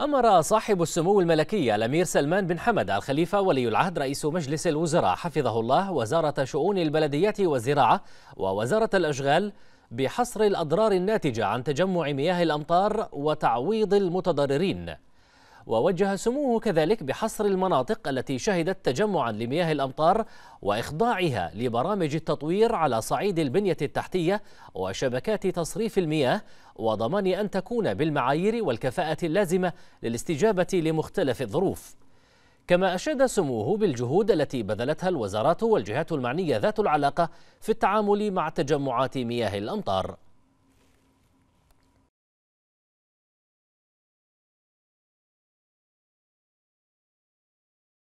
أمر صاحب السمو الملكي الأمير سلمان بن حمد الخليفة ولي العهد رئيس مجلس الوزراء حفظه الله وزارة شؤون البلديات والزراعة ووزارة الأشغال بحصر الأضرار الناتجة عن تجمع مياه الأمطار وتعويض المتضررين ووجه سموه كذلك بحصر المناطق التي شهدت تجمعا لمياه الأمطار وإخضاعها لبرامج التطوير على صعيد البنية التحتية وشبكات تصريف المياه وضمان أن تكون بالمعايير والكفاءة اللازمة للاستجابة لمختلف الظروف كما أشاد سموه بالجهود التي بذلتها الوزارات والجهات المعنية ذات العلاقة في التعامل مع تجمعات مياه الأمطار